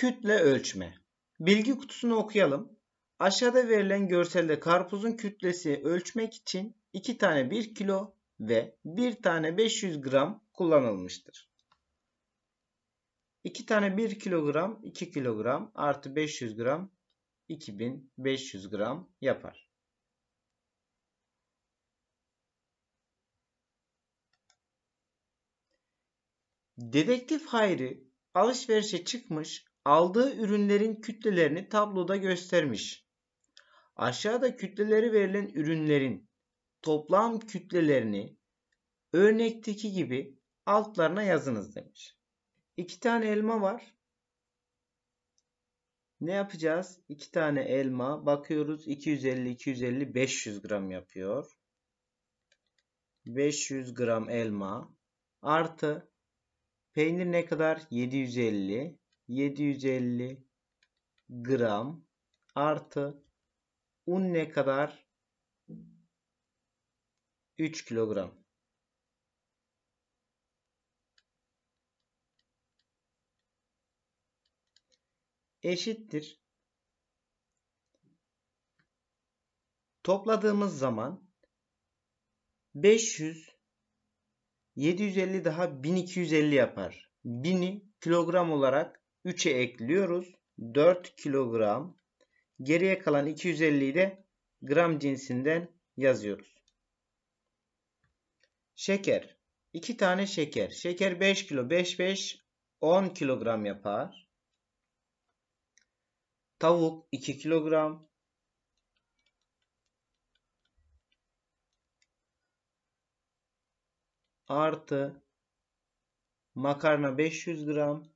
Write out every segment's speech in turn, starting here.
Kütle ölçme. Bilgi kutusunu okuyalım. Aşağıda verilen görselde karpuzun kütlesi ölçmek için 2 tane 1 kilo ve 1 tane 500 gram kullanılmıştır. 2 tane 1 kilogram 2 kilogram artı 500 gram 2500 gram yapar. Dedektif Hayri alışverişe çıkmış aldığı ürünlerin kütlelerini tabloda göstermiş. Aşağıda kütleleri verilen ürünlerin toplam kütlelerini örnekteki gibi altlarına yazınız demiş. İki tane elma var. Ne yapacağız? İki tane elma bakıyoruz 250 250 500 gram yapıyor. 500 gram elma artı peynir ne kadar? 750 750 gram artı un ne kadar? 3 kilogram. Eşittir. Topladığımız zaman 500 750 daha 1250 yapar. 1000 kilogram olarak 3'e ekliyoruz. 4 kilogram. Geriye kalan 250'yi de gram cinsinden yazıyoruz. Şeker. 2 tane şeker. Şeker 5 kilo. 5 5 10 kilogram yapar. Tavuk 2 kilogram. Artı makarna 500 gram.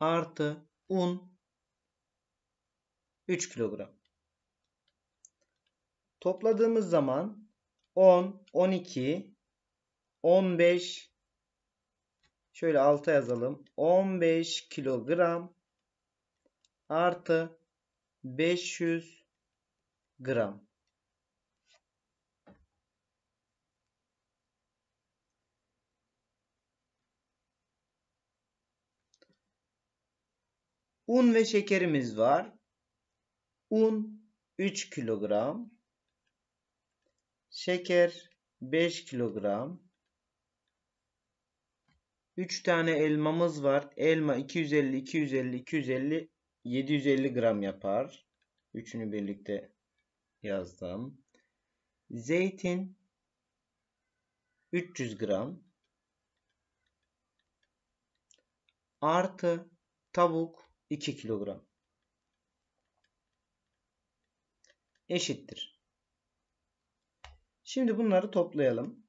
artı un 3 kilogram. Topladığımız zaman 10, 12, 15 şöyle alta yazalım. 15 kilogram artı 500 gram. Un ve şekerimiz var. Un 3 kilogram. Şeker 5 kilogram. 3 tane elmamız var. Elma 250, 250, 250, 750 gram yapar. Üçünü birlikte yazdım. Zeytin 300 gram. Artı tavuk 2 kilogram eşittir. Şimdi bunları toplayalım.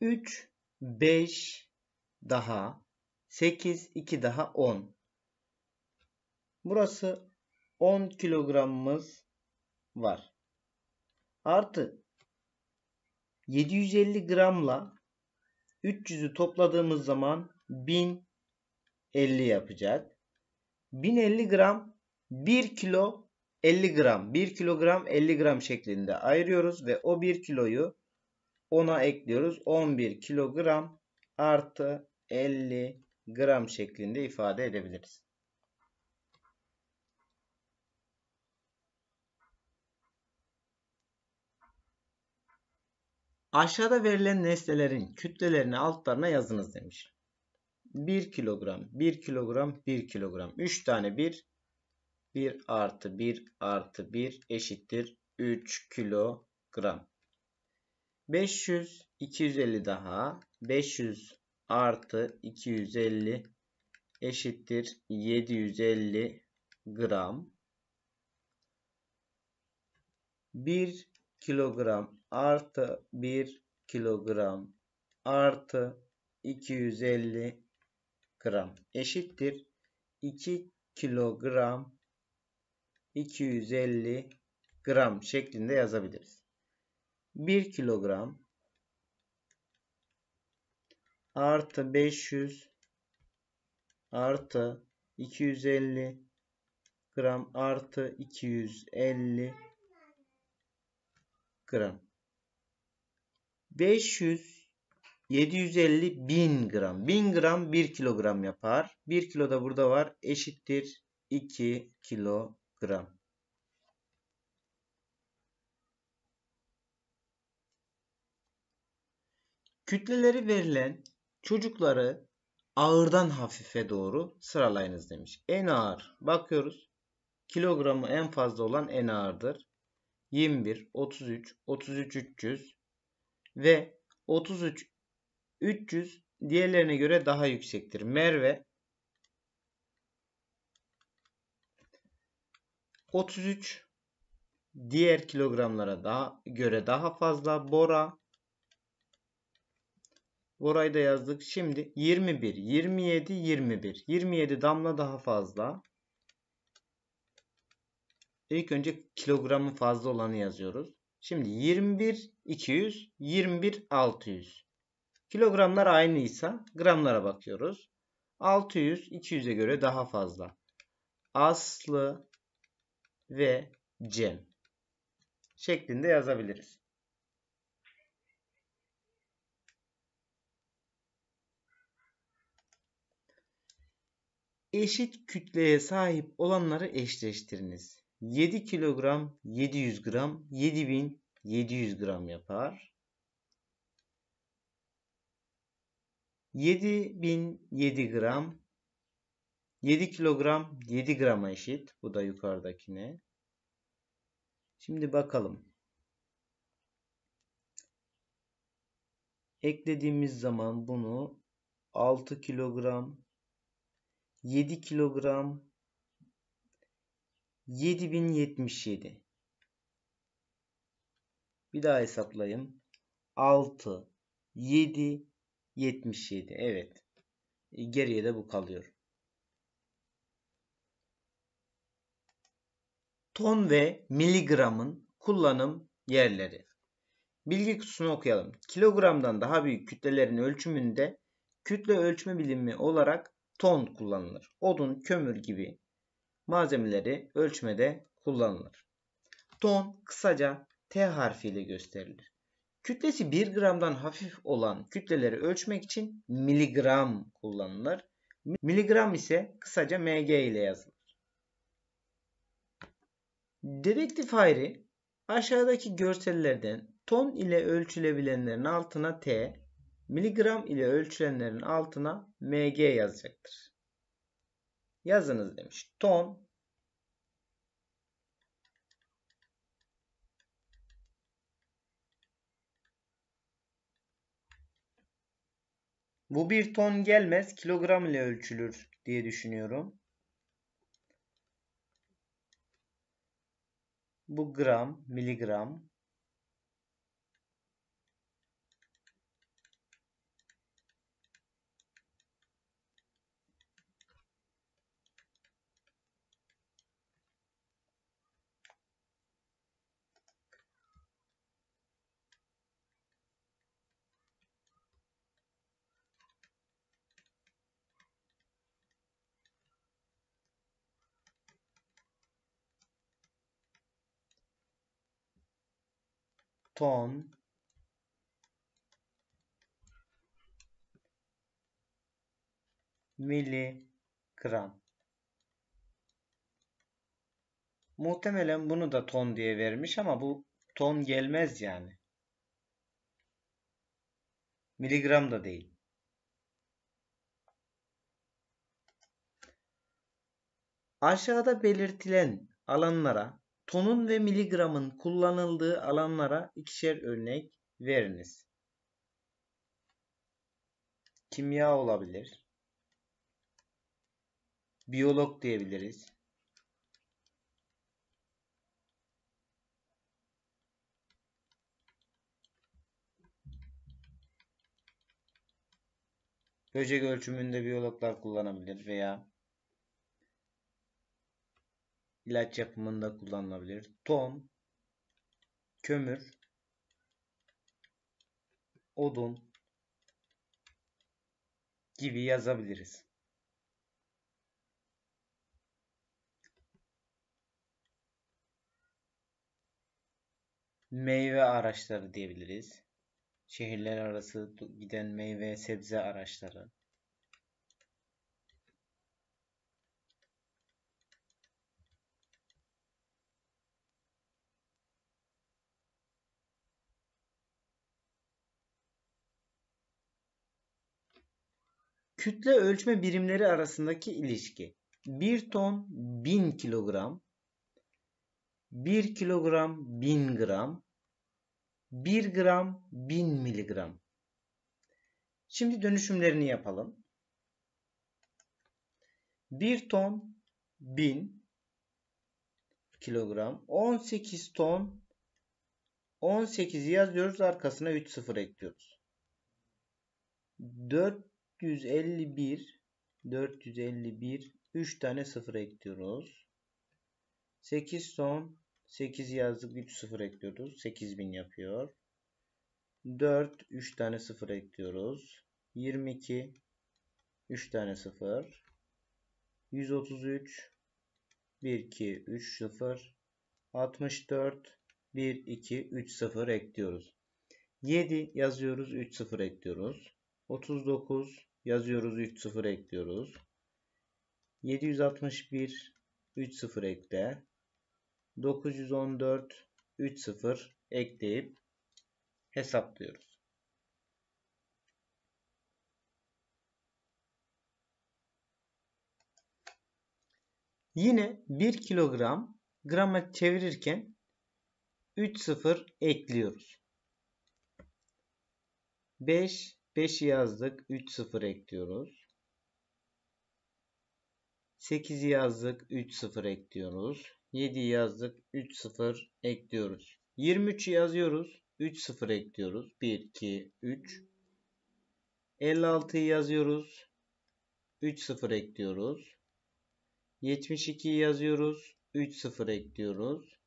3, 5 daha 8, 2 daha 10. Burası 10 kilogramımız var. Artı 750 gramla 300'ü topladığımız zaman 1000 50 yapacak. 1050 gram 1 kilo 50 gram 1 kilogram 50 gram şeklinde ayırıyoruz ve o 1 kiloyu 10'a ekliyoruz. 11 kilogram artı 50 gram şeklinde ifade edebiliriz. Aşağıda verilen nesnelerin kütlelerini altlarına yazınız demiş. 1 kilogram, 1 kilogram, 1 kilogram. 3 tane 1, 1 artı 1 artı 1 eşittir 3 kilogram. 500, 250 daha. 500 artı 250 eşittir 750 gram. 1 kilogram artı 1 kilogram artı 250 gram eşittir 2 kilogram 250 gram şeklinde yazabiliriz. 1 kilogram artı 500 artı 250 gram artı 250 gram. 500 750 bin gram. 1000 gram 1 kilogram yapar. 1 kilo da burada var. Eşittir 2 kilogram. Kütleleri verilen çocukları ağırdan hafife doğru sıralayınız demiş. En ağır bakıyoruz. Kilogramı en fazla olan en ağırdır. 21, 33, 33 300 ve 33 300 diğerlerine göre daha yüksektir. Merve 33 diğer kilogramlara daha göre daha fazla. Bora Bora'yı da yazdık. Şimdi 21, 27, 21. 27 damla daha fazla. İlk önce kilogramın fazla olanı yazıyoruz. Şimdi 21 200, 21 600. Kilogramlar aynıysa gramlara bakıyoruz. 600 200'e göre daha fazla. Aslı ve Cem şeklinde yazabiliriz. Eşit kütleye sahip olanları eşleştiriniz. 7 kilogram 700 gram 7700 gram yapar. 7007 gram 7 kilogram 7 grama eşit. Bu da yukarıdakine. Şimdi bakalım. Eklediğimiz zaman bunu 6 kilogram 7 kilogram 7077 bir daha hesaplayayım. 6 7 77. Evet. E, geriye de bu kalıyor. Ton ve miligramın kullanım yerleri. Bilgi kutusunu okuyalım. Kilogramdan daha büyük kütlelerin ölçümünde kütle ölçme bilimi olarak ton kullanılır. Odun, kömür gibi malzemeleri ölçmede kullanılır. Ton kısaca T harfiyle gösterilir. Kütlesi 1 gramdan hafif olan kütleleri ölçmek için miligram kullanılır. Miligram ise kısaca mg ile yazılır. Dedektif Hayri aşağıdaki görsellerden ton ile ölçülebilenlerin altına T, miligram ile ölçülenlerin altına mg yazacaktır. Yazınız demiş. Ton, Bu bir ton gelmez kilogram ile ölçülür diye düşünüyorum. Bu gram, miligram. ton miligram. Muhtemelen bunu da ton diye vermiş ama bu ton gelmez yani. Miligram da değil. Aşağıda belirtilen alanlara tonun ve miligramın kullanıldığı alanlara ikişer örnek veriniz. Kimya olabilir. Biyolog diyebiliriz. Böcek ölçümünde biyologlar kullanabilir veya ilaç yapımında kullanılabilir. Ton, kömür, odun gibi yazabiliriz. Meyve araçları diyebiliriz. Şehirler arası giden meyve sebze araçları. Kütle ölçme birimleri arasındaki ilişki. 1 ton 1000 kilogram, 1 kilogram 1000 gram, 1 gram 1000 miligram. Şimdi dönüşümlerini yapalım. 1 ton 1000 kilogram, 18 ton 18'i yazıyoruz arkasına 3 sıfır ekliyoruz. 4 451 451 3 tane sıfır ekliyoruz. 8 son 8 yazdık 3 sıfır ekliyoruz. 8000 yapıyor. 4 3 tane sıfır ekliyoruz. 22 3 tane sıfır. 133 1 2 3 0 64 1 2 3 0 ekliyoruz. 7 yazıyoruz 3 0 ekliyoruz. 39 Yazıyoruz 3 0 ekliyoruz. 761 3 0 ekle. 914 3 0 ekleyip hesaplıyoruz. Yine 1 kilogram grama çevirirken 3 0 ekliyoruz. 5 5 yazdık. 3 0 ekliyoruz. 8 yazdık. 3 0 ekliyoruz. 7 yazdık. 3 0 ekliyoruz. 23 yazıyoruz. 3 0 ekliyoruz. 1 2 3 56 yazıyoruz. 3 0 ekliyoruz. 72 yazıyoruz. 3 0 ekliyoruz.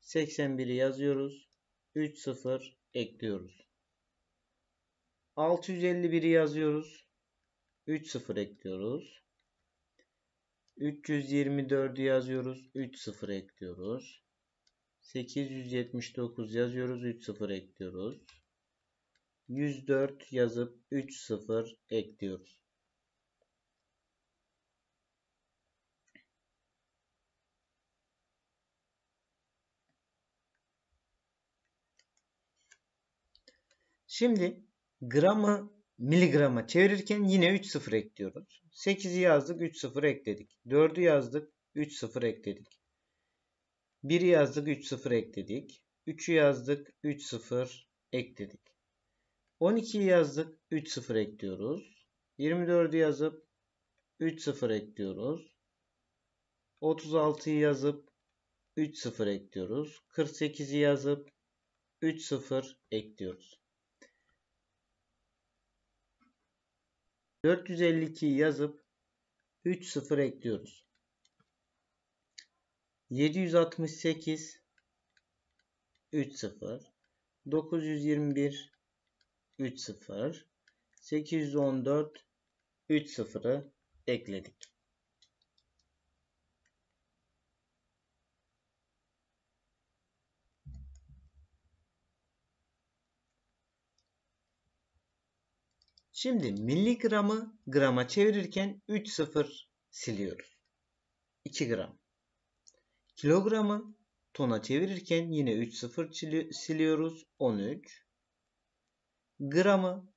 81'i yazıyoruz. 3 0 ekliyoruz. 651'i yazıyoruz. 3 sıfır ekliyoruz. 324'ü yazıyoruz. 3 sıfır ekliyoruz. 879 yazıyoruz. 3 sıfır ekliyoruz. 104 yazıp 3 sıfır ekliyoruz. Şimdi gramı miligrama çevirirken yine 3 sıfır ekliyoruz. 8'i yazdık 3 sıfır ekledik. 4'ü yazdık 3 sıfır ekledik. 1'i yazdık 3 sıfır ekledik. 3'ü yazdık 3 sıfır ekledik. 12'yi yazdık 3 sıfır ekliyoruz. 24'ü yazıp 3 sıfır ekliyoruz. 36'yı yazıp 3 sıfır ekliyoruz. 48'i yazıp 3 sıfır ekliyoruz. 452 yazıp 3 sıfır ekliyoruz. 768 3 sıfır 921 3 sıfır 814 3 sıfırı ekledik. Şimdi miligramı grama çevirirken 3 sıfır siliyoruz. 2 gram. Kilogramı tona çevirirken yine 3 sıfır siliyoruz. 13. Gramı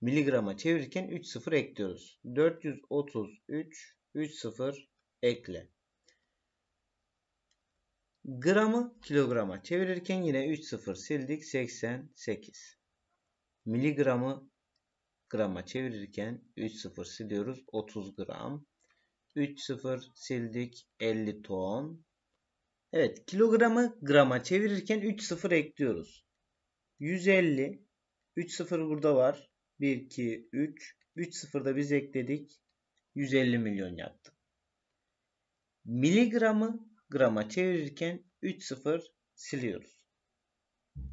miligrama çevirirken 3 sıfır ekliyoruz. 433 3 sıfır ekle. Gramı kilograma çevirirken yine 3 sıfır sildik. 88. Miligramı grama çevirirken 3 sıfır siliyoruz 30 gram. 3 sıfır sildik 50 ton. Evet kilogramı grama çevirirken 3 sıfır ekliyoruz. 150 3 sıfır burada var. 1 2 3 3 da biz ekledik. 150 milyon yaptı. Miligramı grama çevirirken 3 sıfır siliyoruz.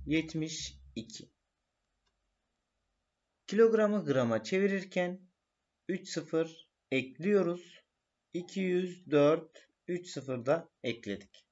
72 Kilogramı grama çevirirken 3 sıfır ekliyoruz. 204 3 sıfır da ekledik.